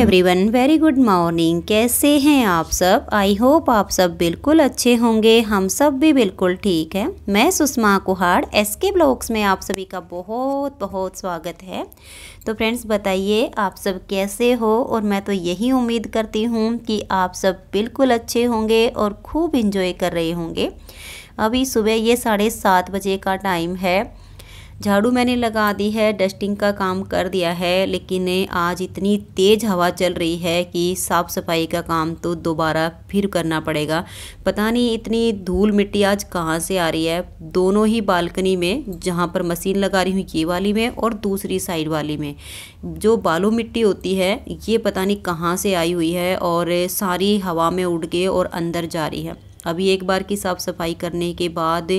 Everyone very good morning कैसे हैं आप सब आई होप आप सब बिल्कुल अच्छे होंगे हम सब भी बिल्कुल ठीक है मैं सुषमा कुहाड़ एस के ब्लॉग्स में आप सभी का बहुत बहुत स्वागत है तो फ्रेंड्स बताइए आप सब कैसे हो और मैं तो यही उम्मीद करती हूँ कि आप सब बिल्कुल अच्छे होंगे और खूब इंजॉय कर रहे होंगे अभी सुबह ये साढ़े सात बजे का टाइम है झाड़ू मैंने लगा दी है डस्टिंग का काम कर दिया है लेकिन आज इतनी तेज़ हवा चल रही है कि साफ़ सफाई का काम तो दोबारा फिर करना पड़ेगा पता नहीं इतनी धूल मिट्टी आज कहाँ से आ रही है दोनों ही बालकनी में जहाँ पर मशीन लगा रही हूँ ये वाली में और दूसरी साइड वाली में जो बालू मिट्टी होती है ये पता नहीं कहाँ से आई हुई है और सारी हवा में उड़ के और अंदर जा रही है अभी एक बार की साफ़ सफाई करने के बाद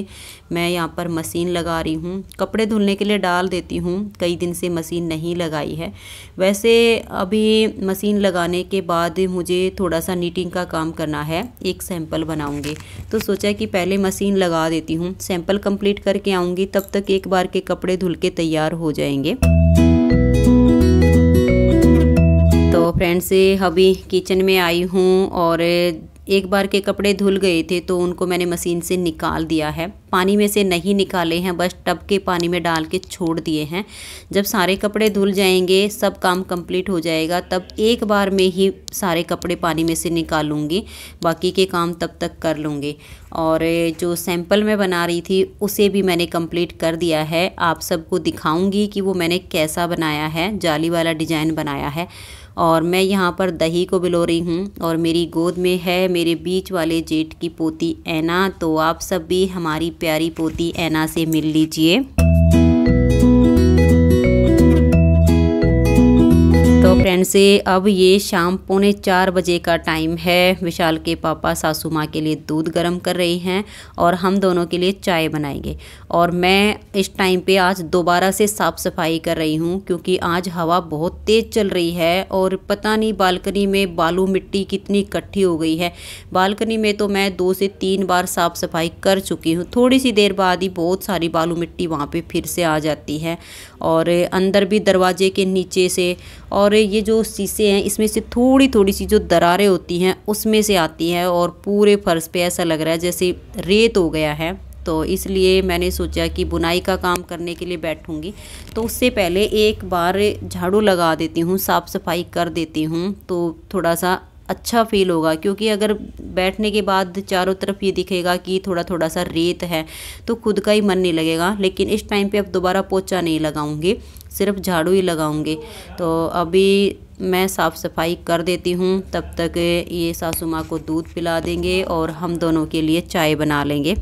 मैं यहाँ पर मशीन लगा रही हूँ कपड़े धुलने के लिए डाल देती हूँ कई दिन से मशीन नहीं लगाई है वैसे अभी मशीन लगाने के बाद मुझे थोड़ा सा नीटिंग का काम करना है एक सैंपल बनाऊँगी तो सोचा कि पहले मशीन लगा देती हूँ सैंपल कंप्लीट करके आऊँगी तब तक एक बार के कपड़े धुल के तैयार हो जाएंगे तो फ्रेंड्स अभी किचन में आई हूँ और एक बार के कपड़े धुल गए थे तो उनको मैंने मशीन से निकाल दिया है पानी में से नहीं निकाले हैं बस टब के पानी में डाल के छोड़ दिए हैं जब सारे कपड़े धुल जाएंगे सब काम कंप्लीट हो जाएगा तब एक बार में ही सारे कपड़े पानी में से निकालूंगी बाकी के काम तब तक कर लूँगी और जो सैंपल मैं बना रही थी उसे भी मैंने कंप्लीट कर दिया है आप सबको दिखाऊंगी कि वो मैंने कैसा बनाया है जाली वाला डिज़ाइन बनाया है और मैं यहाँ पर दही को बिलो रही हूँ और मेरी गोद में है मेरे बीच वाले जेठ की पोती ऐना तो आप सब भी हमारी प्यारी पोती ऐना से मिल लीजिए फ्रेंड्स अब ये शाम पौने चार बजे का टाइम है विशाल के पापा सासू माँ के लिए दूध गर्म कर रहे हैं और हम दोनों के लिए चाय बनाएंगे और मैं इस टाइम पे आज दोबारा से साफ़ सफाई कर रही हूँ क्योंकि आज हवा बहुत तेज़ चल रही है और पता नहीं बालकनी में बालू मिट्टी कितनी इकट्ठी हो गई है बालकनी में तो मैं दो से तीन बार साफ़ सफाई कर चुकी हूँ थोड़ी सी देर बाद ही बहुत सारी बालू मिट्टी वहाँ पर फिर से आ जाती है और अंदर भी दरवाजे के नीचे से और ये जो शीशे हैं इसमें से थोड़ी थोड़ी सी जो दरारें होती हैं उसमें से आती है और पूरे फर्श पे ऐसा लग रहा है जैसे रेत हो गया है तो इसलिए मैंने सोचा कि बुनाई का काम करने के लिए बैठूंगी तो उससे पहले एक बार झाड़ू लगा देती हूँ साफ़ सफाई कर देती हूँ तो थोड़ा सा अच्छा फील होगा क्योंकि अगर बैठने के बाद चारों तरफ ये दिखेगा कि थोड़ा थोड़ा सा रेत है तो खुद का ही मन नहीं लगेगा लेकिन इस टाइम पे अब दोबारा पोचा नहीं लगाऊंगी सिर्फ झाड़ू ही लगाऊंगी तो अभी मैं साफ़ सफाई कर देती हूँ तब तक ये सासू माँ को दूध पिला देंगे और हम दोनों के लिए चाय बना लेंगे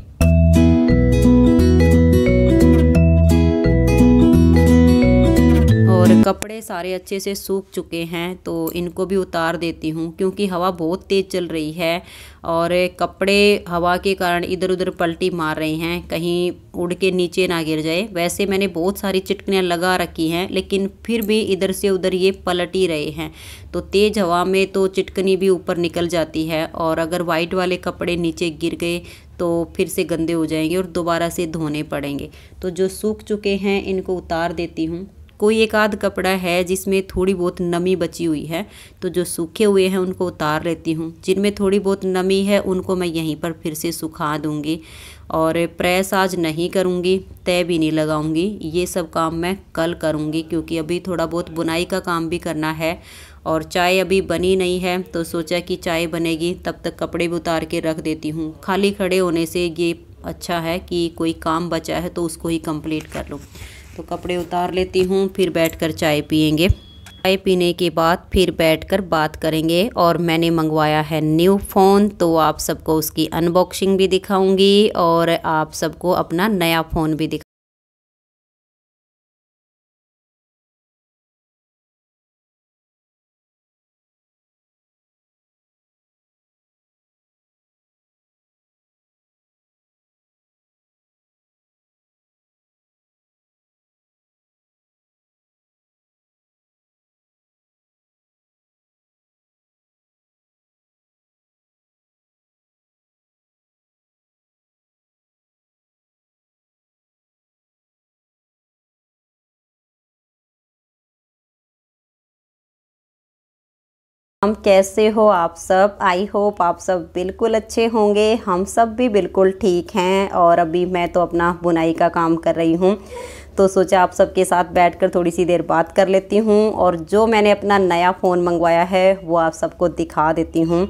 और हम्म। कपड़े सारे अच्छे से सूख चुके हैं तो इनको भी उतार देती हूँ क्योंकि हवा बहुत तेज़ चल रही है और कपड़े हवा के कारण इधर उधर पलटी मार रहे हैं कहीं उड़ के नीचे ना गिर जाए वैसे मैंने बहुत सारी चिटकनियाँ लगा रखी हैं लेकिन फिर भी इधर से उधर ये पलट ही रहे हैं तो तेज़ हवा में तो चिटकनी भी ऊपर निकल जाती है और अगर वाइट वाले कपड़े नीचे गिर गए तो फिर से गंदे हो जाएंगे और दोबारा से धोने पड़ेंगे तो जो सूख चुके हैं इनको उतार देती हूँ कोई एक आध कपड़ा है जिसमें थोड़ी बहुत नमी बची हुई है तो जो सूखे हुए हैं उनको उतार लेती हूँ जिनमें थोड़ी बहुत नमी है उनको मैं यहीं पर फिर से सुखा दूँगी और प्रेस आज नहीं करूँगी तय भी नहीं लगाऊँगी ये सब काम मैं कल करूँगी क्योंकि अभी थोड़ा बहुत बुनाई का काम भी करना है और चाय अभी बनी नहीं है तो सोचा कि चाय बनेगी तब तक कपड़े भी उतार के रख देती हूँ खाली खड़े होने से ये अच्छा है कि कोई काम बचा है तो उसको ही कंप्लीट कर लूँ तो कपड़े उतार लेती हूँ फिर बैठकर चाय पियेंगे चाय पीने के बाद फिर बैठकर बात करेंगे और मैंने मंगवाया है न्यू फ़ोन तो आप सबको उसकी अनबॉक्सिंग भी दिखाऊंगी और आप सबको अपना नया फ़ोन भी दिखा हम कैसे हो आप सब आई होप आप सब बिल्कुल अच्छे होंगे हम सब भी बिल्कुल ठीक हैं और अभी मैं तो अपना बुनाई का काम कर रही हूँ तो सोचा आप सबके साथ बैठकर थोड़ी सी देर बात कर लेती हूँ और जो मैंने अपना नया फ़ोन मंगवाया है वो आप सबको दिखा देती हूँ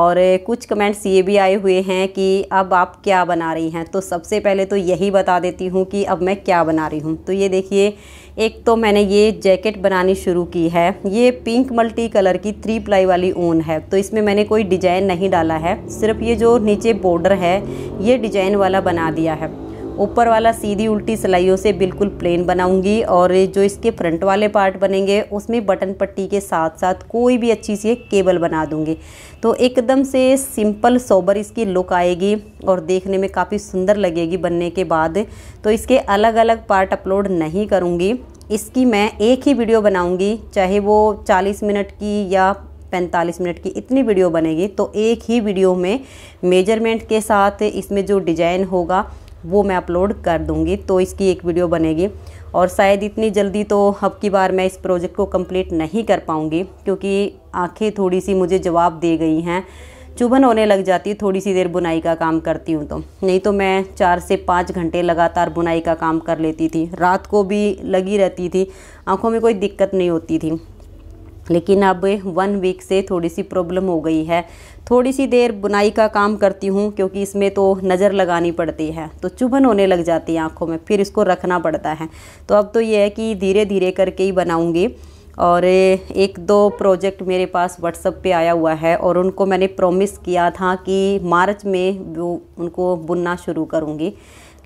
और कुछ कमेंट्स ये भी आए हुए हैं कि अब आप क्या बना रही हैं तो सबसे पहले तो यही बता देती हूँ कि अब मैं क्या बना रही हूँ तो ये देखिए एक तो मैंने ये जैकेट बनानी शुरू की है ये पिंक मल्टी कलर की थ्री प्लाई वाली ऊन है तो इसमें मैंने कोई डिजाइन नहीं डाला है सिर्फ ये जो नीचे बॉर्डर है ये डिजाइन वाला बना दिया है ऊपर वाला सीधी उल्टी सिलाइयों से बिल्कुल प्लेन बनाऊंगी और जो इसके फ्रंट वाले पार्ट बनेंगे उसमें बटन पट्टी के साथ साथ कोई भी अच्छी सी केबल बना दूंगी तो एकदम से सिंपल सोबर इसकी लुक आएगी और देखने में काफ़ी सुंदर लगेगी बनने के बाद तो इसके अलग अलग पार्ट अपलोड नहीं करूँगी इसकी मैं एक ही वीडियो बनाऊँगी चाहे वो चालीस मिनट की या पैंतालीस मिनट की इतनी वीडियो बनेगी तो एक ही वीडियो में मेजरमेंट के साथ इसमें जो डिजाइन होगा वो मैं अपलोड कर दूँगी तो इसकी एक वीडियो बनेगी और शायद इतनी जल्दी तो अब की बार मैं इस प्रोजेक्ट को कंप्लीट नहीं कर पाऊँगी क्योंकि आंखें थोड़ी सी मुझे जवाब दे गई हैं चुभन होने लग जाती है थोड़ी सी देर बुनाई का काम करती हूँ तो नहीं तो मैं चार से पाँच घंटे लगातार बुनाई का काम कर लेती थी रात को भी लगी रहती थी आँखों में कोई दिक्कत नहीं होती थी लेकिन अब वन वीक से थोड़ी सी प्रॉब्लम हो गई है थोड़ी सी देर बुनाई का काम करती हूँ क्योंकि इसमें तो नज़र लगानी पड़ती है तो चुभन होने लग जाती है आँखों में फिर इसको रखना पड़ता है तो अब तो ये है कि धीरे धीरे करके ही बनाऊँगी और एक दो प्रोजेक्ट मेरे पास व्हाट्सअप पे आया हुआ है और उनको मैंने प्रॉमिस किया था कि मार्च में वो उनको बुनना शुरू करूँगी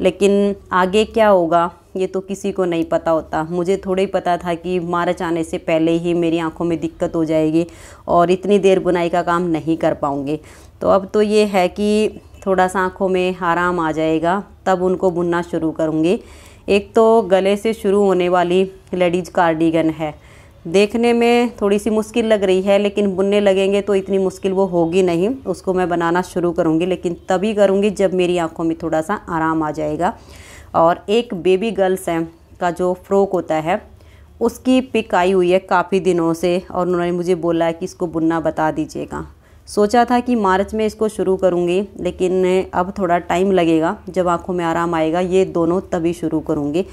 लेकिन आगे क्या होगा ये तो किसी को नहीं पता होता मुझे थोड़ा ही पता था कि मार्च आने से पहले ही मेरी आंखों में दिक्कत हो जाएगी और इतनी देर बुनाई का काम नहीं कर पाऊँगी तो अब तो ये है कि थोड़ा सा आँखों में आराम आ जाएगा तब उनको बुनना शुरू करूँगी एक तो गले से शुरू होने वाली लेडीज कार्डिगन है देखने में थोड़ी सी मुश्किल लग रही है लेकिन बुनने लगेंगे तो इतनी मुश्किल वो होगी नहीं उसको मैं बनाना शुरू करूँगी लेकिन तभी करूँगी जब मेरी आँखों में थोड़ा सा आराम आ जाएगा और एक बेबी गर्ल्स है का जो फ्रॉक होता है उसकी पिक आई हुई है काफ़ी दिनों से और उन्होंने मुझे बोला है कि इसको बुनना बता दीजिएगा सोचा था कि मार्च में इसको शुरू करूँगी लेकिन अब थोड़ा टाइम लगेगा जब आँखों में आराम आएगा ये दोनों तभी शुरू करूँगी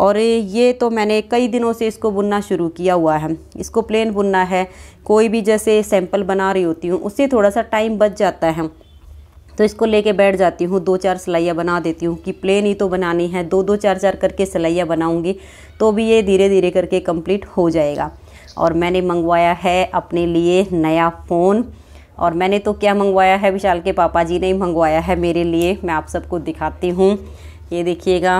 और ये तो मैंने कई दिनों से इसको बुनना शुरू किया हुआ है इसको प्लेन बुनना है कोई भी जैसे सैंपल बना रही होती हूँ उससे थोड़ा सा टाइम बच जाता है तो इसको लेके बैठ जाती हूँ दो चार सिलाइयाँ बना देती हूँ कि प्लेन ही तो बनानी है दो दो चार चार करके सिलाइयाँ बनाऊँगी तो भी ये धीरे धीरे करके कंप्लीट हो जाएगा और मैंने मंगवाया है अपने लिए नया फ़ोन और मैंने तो क्या मंगवाया है विशाल के पापा जी ने ही मंगवाया है मेरे लिए मैं आप सबको दिखाती हूँ ये देखिएगा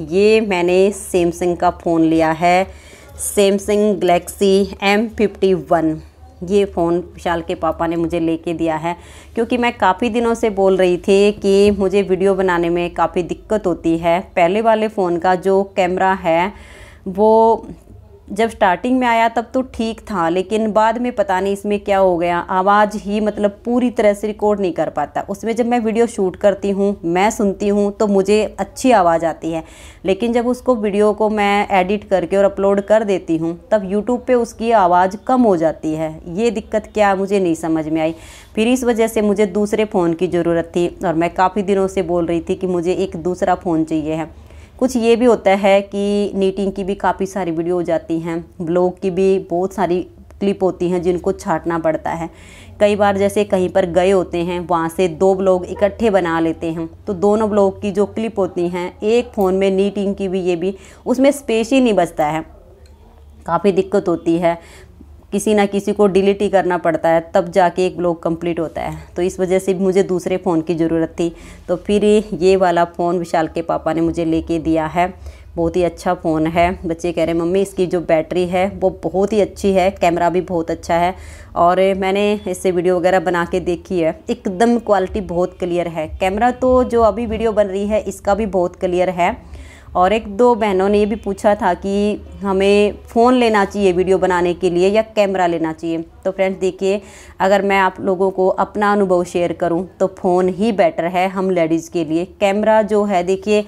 ये मैंने सैमसंग का फ़ोन लिया है Samsung Galaxy M fifty one ये फ़ोन विशाल के पापा ने मुझे लेके दिया है क्योंकि मैं काफ़ी दिनों से बोल रही थी कि मुझे वीडियो बनाने में काफ़ी दिक्कत होती है पहले वाले फ़ोन का जो कैमरा है वो जब स्टार्टिंग में आया तब तो ठीक था लेकिन बाद में पता नहीं इसमें क्या हो गया आवाज़ ही मतलब पूरी तरह से रिकॉर्ड नहीं कर पाता उसमें जब मैं वीडियो शूट करती हूँ मैं सुनती हूँ तो मुझे अच्छी आवाज़ आती है लेकिन जब उसको वीडियो को मैं एडिट करके और अपलोड कर देती हूँ तब यूट्यूब पर उसकी आवाज़ कम हो जाती है ये दिक्कत क्या मुझे नहीं समझ में आई फिर इस वजह से मुझे दूसरे फ़ोन की ज़रूरत थी और मैं काफ़ी दिनों से बोल रही थी कि मुझे एक दूसरा फ़ोन चाहिए है कुछ ये भी होता है कि नीटिंग की भी काफ़ी सारी वीडियो हो जाती हैं ब्लॉग की भी बहुत सारी क्लिप होती हैं जिनको छाटना पड़ता है कई बार जैसे कहीं पर गए होते हैं वहाँ से दो ब्लॉग इकट्ठे बना लेते हैं तो दोनों ब्लॉग की जो क्लिप होती हैं एक फ़ोन में नीटिंग की भी ये भी उसमें स्पेस ही नहीं बचता है काफ़ी दिक्कत होती है किसी ना किसी को डिलीट ही करना पड़ता है तब जाके एक ब्लॉग कंप्लीट होता है तो इस वजह से मुझे दूसरे फ़ोन की ज़रूरत थी तो फिर ये वाला फ़ोन विशाल के पापा ने मुझे लेके दिया है बहुत ही अच्छा फ़ोन है बच्चे कह रहे हैं मम्मी इसकी जो बैटरी है वो बहुत ही अच्छी है कैमरा भी बहुत अच्छा है और मैंने इससे वीडियो वगैरह बना के देखी है एकदम क्वालिटी बहुत क्लियर है कैमरा तो जो अभी वीडियो बन रही है इसका भी बहुत क्लियर है और एक दो बहनों ने ये भी पूछा था कि हमें फ़ोन लेना चाहिए वीडियो बनाने के लिए या कैमरा लेना चाहिए तो फ्रेंड्स देखिए अगर मैं आप लोगों को अपना अनुभव शेयर करूं तो फ़ोन ही बेटर है हम लेडीज़ के लिए कैमरा जो है देखिए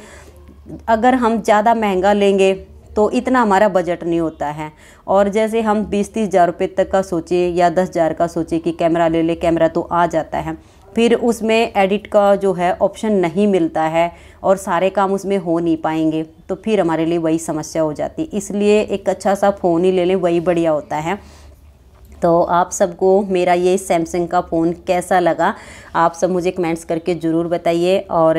अगर हम ज़्यादा महंगा लेंगे तो इतना हमारा बजट नहीं होता है और जैसे हम बीस तीस हज़ार रुपये तक का सोचें या दस हज़ार का सोचें कि कैमरा ले ले कैमरा तो आ जाता है फिर उसमें एडिट का जो है ऑप्शन नहीं मिलता है और सारे काम उसमें हो नहीं पाएंगे तो फिर हमारे लिए वही समस्या हो जाती है इसलिए एक अच्छा सा फ़ोन ही ले लें वही बढ़िया होता है तो आप सबको मेरा ये सैमसंग का फ़ोन कैसा लगा आप सब मुझे कमेंट्स करके ज़रूर बताइए और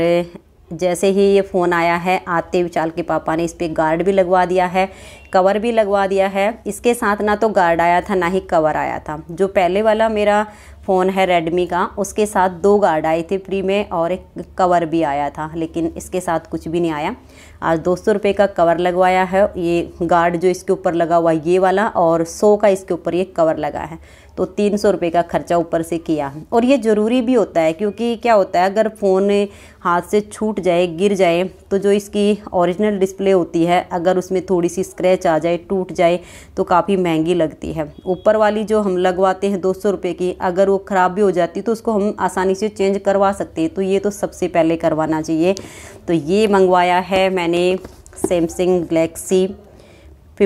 जैसे ही ये फ़ोन आया है आते विचाल के पापा ने इस पर गार्ड भी लगवा दिया है कवर भी लगवा दिया है इसके साथ ना तो गार्ड आया था ना ही कवर आया था जो पहले वाला मेरा फ़ोन है रेडमी का उसके साथ दो गार्ड आए थे फ्री में और एक कवर भी आया था लेकिन इसके साथ कुछ भी नहीं आया आज दो सौ रुपये का कवर लगवाया है ये गार्ड जो इसके ऊपर लगा हुआ ये वाला और सौ का इसके ऊपर ये कवर लगा है तो तीन सौ रुपये का खर्चा ऊपर से किया और ये ज़रूरी भी होता है क्योंकि क्या होता है अगर फ़ोन हाथ से छूट जाए गिर जाए तो जो इसकी ओरिजिनल डिस्प्ले होती है अगर उसमें थोड़ी सी स्क्रैच आ जाए टूट जाए तो काफ़ी महंगी लगती है ऊपर वाली जो हम लगवाते हैं दो सौ रुपये की अगर वो ख़राब भी हो जाती तो उसको हम आसानी से चेंज करवा सकते हैं तो ये तो सबसे पहले करवाना चाहिए तो ये मंगवाया है मैंने सैमसंग गलेक्सी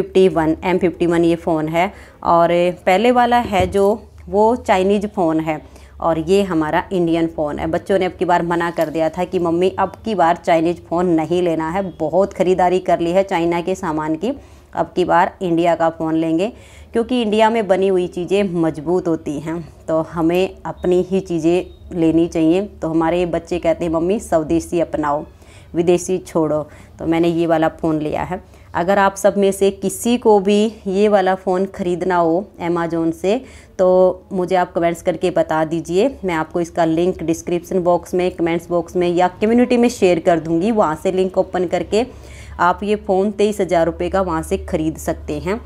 51 वन ये फ़ोन है और पहले वाला है जो वो चाइनीज़ फ़ोन है और ये हमारा इंडियन फ़ोन है बच्चों ने अब की बार मना कर दिया था कि मम्मी अब की बार चाइनीज़ फ़ोन नहीं लेना है बहुत ख़रीदारी कर ली है चाइना के सामान की अब की बार इंडिया का फ़ोन लेंगे क्योंकि इंडिया में बनी हुई चीज़ें मजबूत होती हैं तो हमें अपनी ही चीज़ें लेनी चाहिए तो हमारे बच्चे कहते हैं मम्मी स्वदेशी अपनाओ विदेशी छोड़ो तो मैंने ये वाला फ़ोन लिया है अगर आप सब में से किसी को भी ये वाला फ़ोन ख़रीदना हो अमेजोन से तो मुझे आप कमेंट्स करके बता दीजिए मैं आपको इसका लिंक डिस्क्रिप्सन बॉक्स में कमेंट्स बॉक्स में या कम्युनिटी में शेयर कर दूँगी वहाँ से लिंक ओपन करके आप ये फ़ोन तेईस हज़ार रुपये का वहाँ से ख़रीद सकते हैं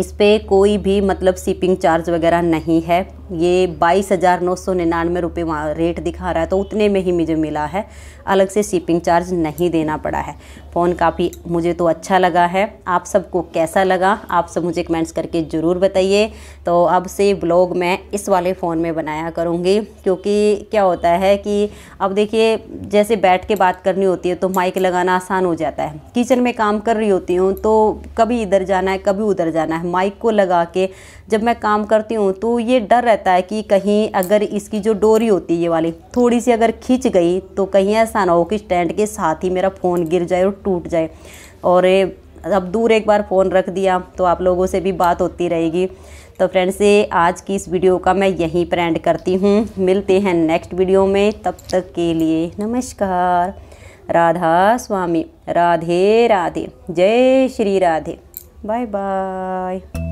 इस पर कोई भी मतलब शिपिंग चार्ज वगैरह नहीं है ये बाईस हज़ार नौ सौ निन्यानवे रुपये वहाँ रेट दिखा रहा है तो उतने में ही मुझे मिला है अलग से शिपिंग चार्ज नहीं देना पड़ा है फ़ोन काफ़ी मुझे तो अच्छा लगा है आप सबको कैसा लगा आप सब मुझे कमेंट्स करके ज़रूर बताइए तो अब से ब्लॉग मैं इस वाले फ़ोन में बनाया करूँगी क्योंकि क्या होता है कि अब देखिए जैसे बैठ के बात करनी होती है तो माइक लगाना आसान हो जाता है किचन में काम कर रही होती हूँ तो कभी इधर जाना है कभी उधर जाना है माइक को लगा के जब मैं काम करती हूँ तो ये डर रहता रहता है कि कहीं अगर इसकी जो डोरी होती है ये वाली थोड़ी सी अगर खींच गई तो कहीं ऐसा ना हो कि स्टैंड के साथ ही मेरा फ़ोन गिर जाए और टूट जाए और अब दूर एक बार फ़ोन रख दिया तो आप लोगों से भी बात होती रहेगी तो फ्रेंड्स ये आज की इस वीडियो का मैं यहीं पर एंड करती हूँ मिलते हैं नेक्स्ट वीडियो में तब तक के लिए नमस्कार राधा स्वामी राधे राधे जय श्री राधे बाय बाय